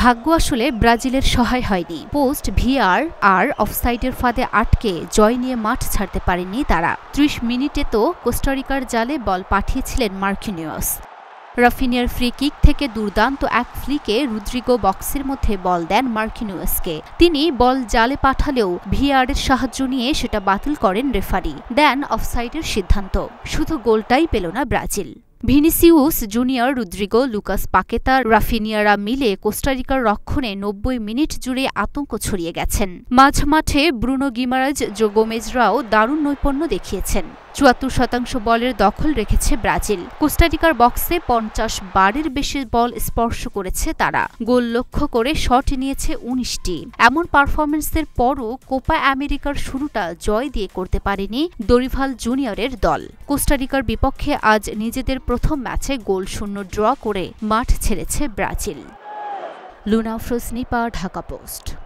ভাগ্য আসলে ব্রাজিলের সহায় হয়নি পোস্ট ভিআর আর অফসাইডের ফাঁদে আটকে জয় নিয়ে মাঠ ছাড়তে পারেনি তারা ত্রিশ মিনিটে তো কোস্টারিকার জালে বল পাঠিয়েছিলেন মার্কিনিয়স রাফিনিয়ার ফ্রি কিক থেকে দুর্দান্ত এক ফ্লিকে রুদ্রিগো বক্সের মধ্যে বল দেন মার্কিনুয়েসকে তিনি বল জালে পাঠালেও ভিআরের সাহায্য নিয়ে সেটা বাতিল করেন রেফারি দেন অফসাইডের সিদ্ধান্ত শুধু গোলটাই পেল না Brazil Vinicius Junior Rodrygo Lucas Paqueta রাফিনিয়ারা মিলে কোস্টারিকার রক্ষণে নব্বই মিনিট জুড়ে আতঙ্ক ছড়িয়ে গেছেন মাঝমাঠে ব্রুনো গিমারাজ জোগোমেজরাও দারুণ নৈপুণ্য দেখিয়েছেন চুয়াত্তর শতাংশ বলের দখল রেখেছে ব্রাজিল কোস্টারিকার বক্সে পঞ্চাশ বারের বেশি বল স্পর্শ করেছে তারা গোল লক্ষ্য করে শট নিয়েছে উনিশটি এমন পারফরমেন্সের পরও কোপা আমেরিকার শুরুটা জয় দিয়ে করতে পারেনি দরিভাল জুনিয়রের দল কোস্টারিকার বিপক্ষে আজ নিজেদের প্রথম ম্যাচে গোল শূন্য ড্র করে মাঠ ছেড়েছে ব্রাজিল লুনাফ্রোসনিপা ঢাকা পোস্ট